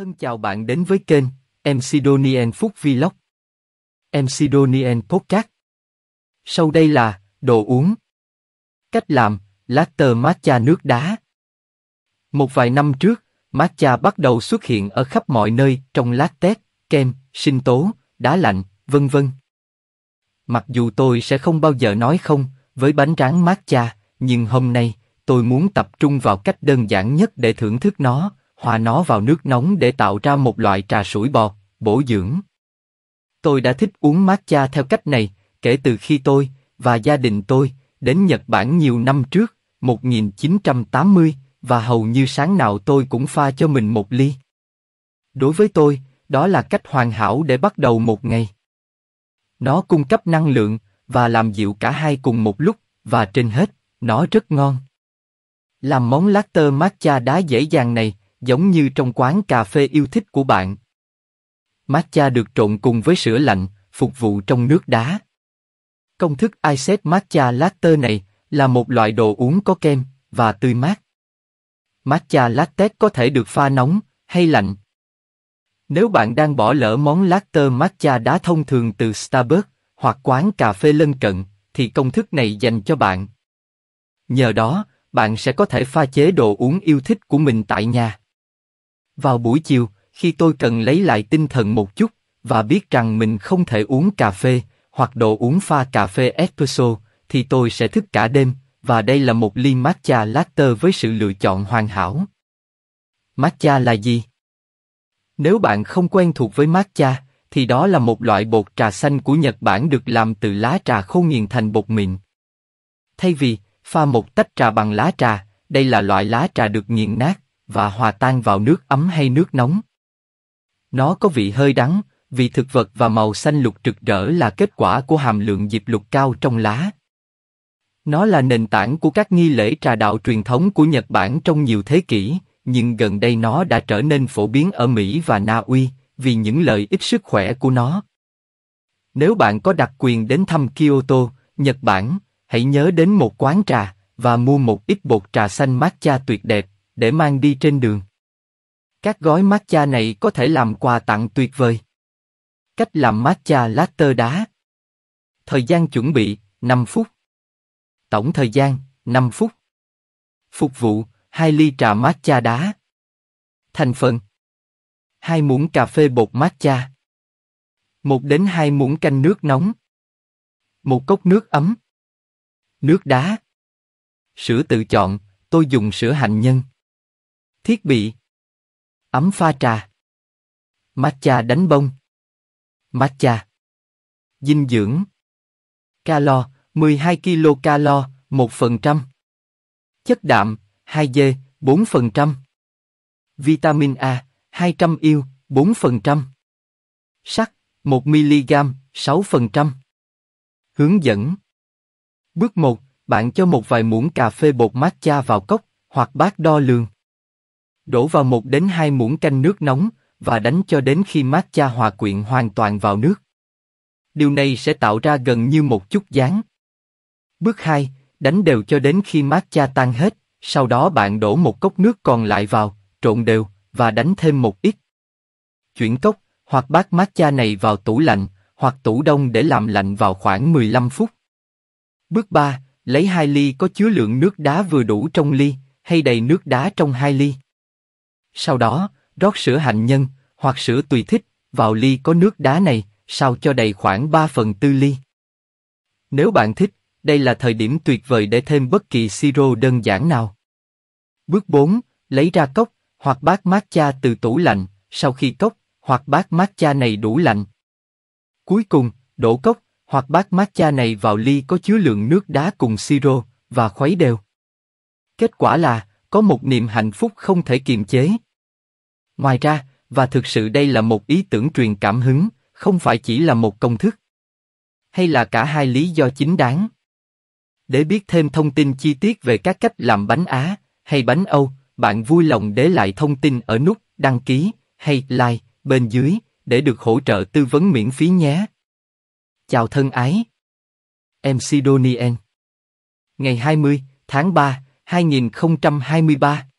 Thân chào bạn đến với kênh MC MCDonian Phúc Vlog. MC MCDonian Podcast. Sau đây là đồ uống. Cách làm: latte matcha nước đá. Một vài năm trước, matcha bắt đầu xuất hiện ở khắp mọi nơi trong latte, kem, sinh tố, đá lạnh, vân vân. Mặc dù tôi sẽ không bao giờ nói không với bánh tráng matcha, nhưng hôm nay tôi muốn tập trung vào cách đơn giản nhất để thưởng thức nó, hòa nó vào nước nóng để tạo ra một loại trà sủi bọt, bổ dưỡng. Tôi đã thích uống matcha theo cách này kể từ khi tôi và gia đình tôi đến Nhật Bản nhiều năm trước, 1980, và hầu như sáng nào tôi cũng pha cho mình một ly. Đối với tôi, đó là cách hoàn hảo để bắt đầu một ngày. Nó cung cấp năng lượng và làm dịu cả hai cùng một lúc, và trên hết, nó rất ngon. Làm món latte matcha đá dễ dàng này, giống như trong quán cà phê yêu thích của bạn. Matcha được trộn cùng với sữa lạnh, phục vụ trong nước đá. Công thức Iced Matcha Latte này là một loại đồ uống có kem và tươi mát. Matcha latte có thể được pha nóng hay lạnh. Nếu bạn đang bỏ lỡ món latte matcha đá thông thường từ Starbucks hoặc quán cà phê lân cận, thì công thức này dành cho bạn. Nhờ đó, bạn sẽ có thể pha chế đồ uống yêu thích của mình tại nhà. Vào buổi chiều, khi tôi cần lấy lại tinh thần một chút, và biết rằng mình không thể uống cà phê, hoặc đồ uống pha cà phê espresso, thì tôi sẽ thức cả đêm, và đây là một ly matcha latte với sự lựa chọn hoàn hảo. Matcha là gì? Nếu bạn không quen thuộc với matcha, thì đó là một loại bột trà xanh của Nhật Bản được làm từ lá trà khô nghiền thành bột mịn. Thay vì pha một tách trà bằng lá trà, đây là loại lá trà được nghiền nát, và hòa tan vào nước ấm hay nước nóng. Nó có vị hơi đắng, vị thực vật và màu xanh lục rực rỡ là kết quả của hàm lượng diệp lục cao trong lá. Nó là nền tảng của các nghi lễ trà đạo truyền thống của Nhật Bản trong nhiều thế kỷ, nhưng gần đây nó đã trở nên phổ biến ở Mỹ và Na Uy vì những lợi ích sức khỏe của nó. Nếu bạn có đặc quyền đến thăm Kyoto, Nhật Bản, hãy nhớ đến một quán trà và mua một ít bột trà xanh matcha tuyệt đẹp để mang đi trên đường. Các gói matcha này có thể làm quà tặng tuyệt vời. Cách làm matcha latte đá. Thời gian chuẩn bị, 5 phút. Tổng thời gian, 5 phút. Phục vụ, 2 ly trà matcha đá. Thành phần. 2 muỗng cà phê bột matcha. 1 đến 2 muỗng canh nước nóng. Một cốc nước ấm. Nước đá. Sữa tự chọn, tôi dùng sữa hạnh nhân. Thiết bị Ấm pha trà Matcha đánh bông Matcha Dinh dưỡng Calo, 12 kg calo, 1%. Chất đạm, 2G, 4%. Vitamin A, 200 yêu, 4%. Sắt, 1mg, 6%. Hướng dẫn Bước 1, bạn cho một vài muỗng cà phê bột matcha vào cốc hoặc bát đo lường. Đổ vào một đến hai muỗng canh nước nóng, và đánh cho đến khi mát cha hòa quyện hoàn toàn vào nước. Điều này sẽ tạo ra gần như một chút dáng. Bước 2, đánh đều cho đến khi mát cha tan hết, sau đó bạn đổ một cốc nước còn lại vào, trộn đều, và đánh thêm một ít. Chuyển cốc hoặc bát mát cha này vào tủ lạnh, hoặc tủ đông để làm lạnh vào khoảng 15 phút. Bước 3, lấy hai ly có chứa lượng nước đá vừa đủ trong ly, hay đầy nước đá trong hai ly. Sau đó, rót sữa hạnh nhân, hoặc sữa tùy thích, vào ly có nước đá này, sao cho đầy khoảng 3 phần tư ly. Nếu bạn thích, đây là thời điểm tuyệt vời để thêm bất kỳ siro đơn giản nào. Bước 4, lấy ra cốc, hoặc bát matcha từ tủ lạnh, sau khi cốc, hoặc bát matcha này đủ lạnh. Cuối cùng, đổ cốc, hoặc bát matcha này vào ly có chứa lượng nước đá cùng siro, và khuấy đều. Kết quả là, có một niềm hạnh phúc không thể kiềm chế. Ngoài ra, và thực sự đây là một ý tưởng truyền cảm hứng, không phải chỉ là một công thức. Hay là cả hai lý do chính đáng. Để biết thêm thông tin chi tiết về các cách làm bánh Á hay bánh Âu, bạn vui lòng để lại thông tin ở nút đăng ký hay like bên dưới để được hỗ trợ tư vấn miễn phí nhé. Chào thân ái. MC Donien. Ngày 20 tháng 3 2023